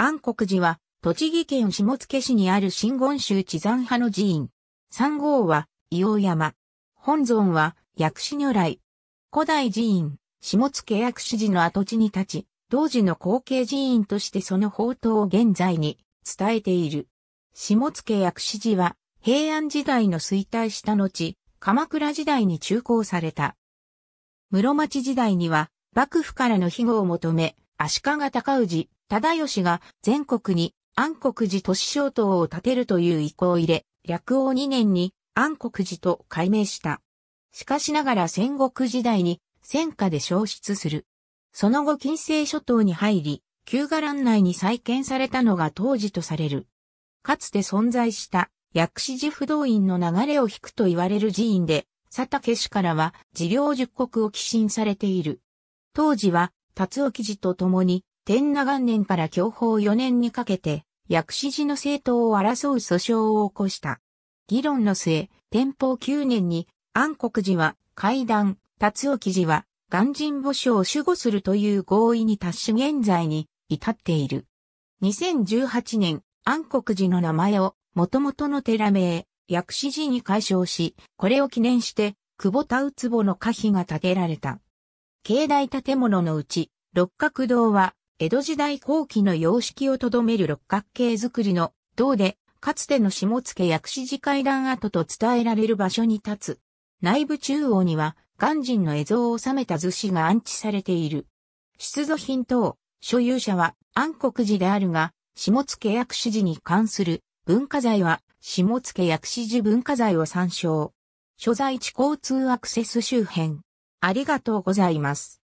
安国寺は、栃木県下野市にある真言宗地山派の寺院。三号は、伊黄山。本尊は、薬師如来。古代寺院、下野薬師寺の跡地に立ち、当時の後継寺院としてその宝刀を現在に伝えている。下野薬師寺は、平安時代の衰退した後、鎌倉時代に中興された。室町時代には、幕府からの庇護を求め、足利高氏、忠義が全国に安国寺都市小党を建てるという意向を入れ、略王2年に安国寺と改名した。しかしながら戦国時代に戦火で消失する。その後近世諸島に入り、旧伽藍内に再建されたのが当時とされる。かつて存在した薬師寺不動院の流れを引くと言われる寺院で、佐竹氏からは、寺領十国を寄進されている。当時は、辰夫記事とともに、天那元年から享保4年にかけて、薬師寺の政党を争う訴訟を起こした。議論の末、天保9年に、安国寺は、会談、辰夫記事は、鑑真墓所を守護するという合意に達し現在に至っている。2018年、安国寺の名前を、元々の寺名、薬師寺に改称し、これを記念して、久保田宇壺の可否が建てられた。境内建物のうち、六角堂は、江戸時代後期の様式をとどめる六角形造りの銅で、かつての下野薬師寺階段跡と伝えられる場所に立つ。内部中央には、鑑真の絵像を収めた図紙が安置されている。出土品等、所有者は安国寺であるが、下野薬師寺に関する文化財は、下野薬師寺文化財を参照。所在地交通アクセス周辺。ありがとうございます。